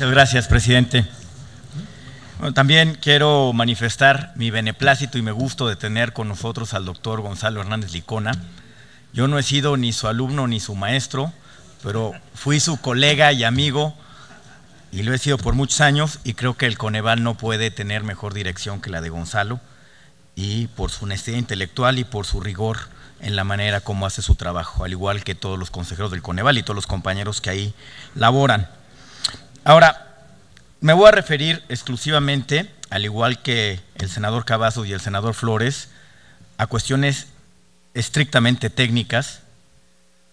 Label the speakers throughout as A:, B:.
A: Muchas gracias, presidente. también quiero manifestar mi beneplácito y me gusto de tener con nosotros al doctor Gonzalo Hernández Licona. Yo no he sido ni su alumno ni su maestro, pero fui su colega y amigo y lo he sido por muchos años y creo que el Coneval no puede tener mejor dirección que la de Gonzalo y por su honestidad intelectual y por su rigor en la manera como hace su trabajo, al igual que todos los consejeros del Coneval y todos los compañeros que ahí laboran. Ahora, me voy a referir exclusivamente, al igual que el senador Cavazos y el senador Flores, a cuestiones estrictamente técnicas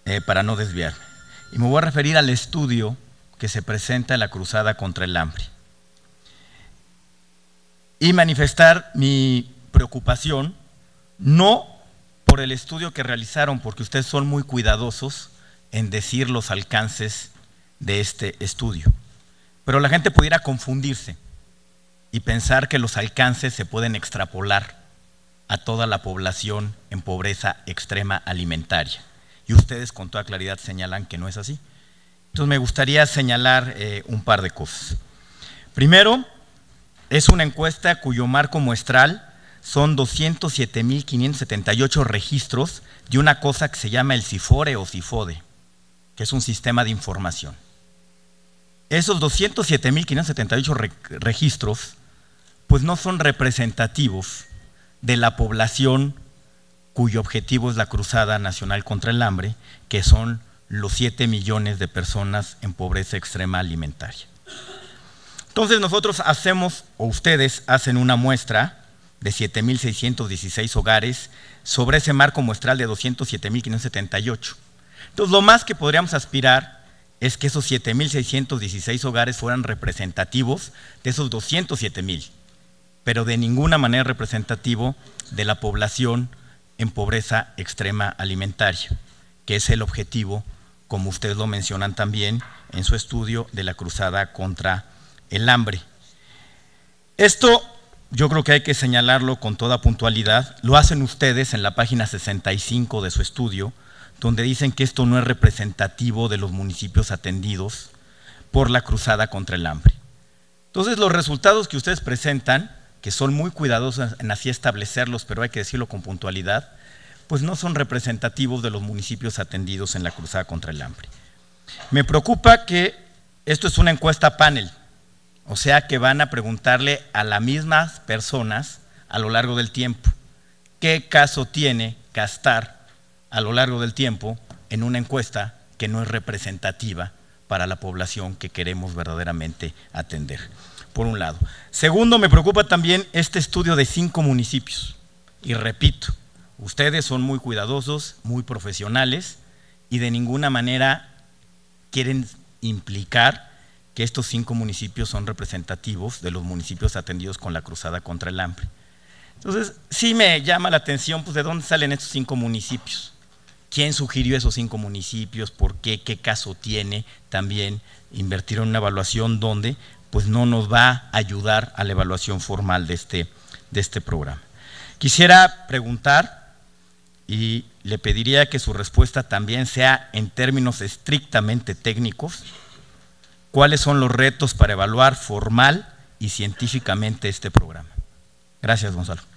A: eh, para no desviarme. Y me voy a referir al estudio que se presenta en la cruzada contra el hambre. Y manifestar mi preocupación no por el estudio que realizaron, porque ustedes son muy cuidadosos en decir los alcances de este estudio pero la gente pudiera confundirse y pensar que los alcances se pueden extrapolar a toda la población en pobreza extrema alimentaria. Y ustedes con toda claridad señalan que no es así. Entonces me gustaría señalar eh, un par de cosas. Primero, es una encuesta cuyo marco muestral son 207.578 registros de una cosa que se llama el CIFORE o CIFODE, que es un sistema de información esos 207.578 registros, pues no son representativos de la población cuyo objetivo es la Cruzada Nacional contra el Hambre, que son los 7 millones de personas en pobreza extrema alimentaria. Entonces nosotros hacemos, o ustedes hacen una muestra de 7.616 hogares sobre ese marco muestral de 207.578. Entonces lo más que podríamos aspirar es que esos 7.616 hogares fueran representativos de esos 207.000, pero de ninguna manera representativo de la población en pobreza extrema alimentaria, que es el objetivo, como ustedes lo mencionan también en su estudio, de la cruzada contra el hambre. Esto yo creo que hay que señalarlo con toda puntualidad, lo hacen ustedes en la página 65 de su estudio, donde dicen que esto no es representativo de los municipios atendidos por la cruzada contra el hambre. Entonces, los resultados que ustedes presentan, que son muy cuidadosos en así establecerlos, pero hay que decirlo con puntualidad, pues no son representativos de los municipios atendidos en la cruzada contra el hambre. Me preocupa que esto es una encuesta panel, o sea que van a preguntarle a las mismas personas a lo largo del tiempo qué caso tiene gastar a lo largo del tiempo en una encuesta que no es representativa para la población que queremos verdaderamente atender, por un lado. Segundo, me preocupa también este estudio de cinco municipios. Y repito, ustedes son muy cuidadosos, muy profesionales y de ninguna manera quieren implicar que estos cinco municipios son representativos de los municipios atendidos con la cruzada contra el hambre. Entonces, sí me llama la atención, pues, de dónde salen estos cinco municipios quién sugirió esos cinco municipios, por qué, qué caso tiene también invertir en una evaluación donde pues no nos va a ayudar a la evaluación formal de este, de este programa. Quisiera preguntar y le pediría que su respuesta también sea en términos estrictamente técnicos, cuáles son los retos para evaluar formal y científicamente este programa. Gracias, Gonzalo.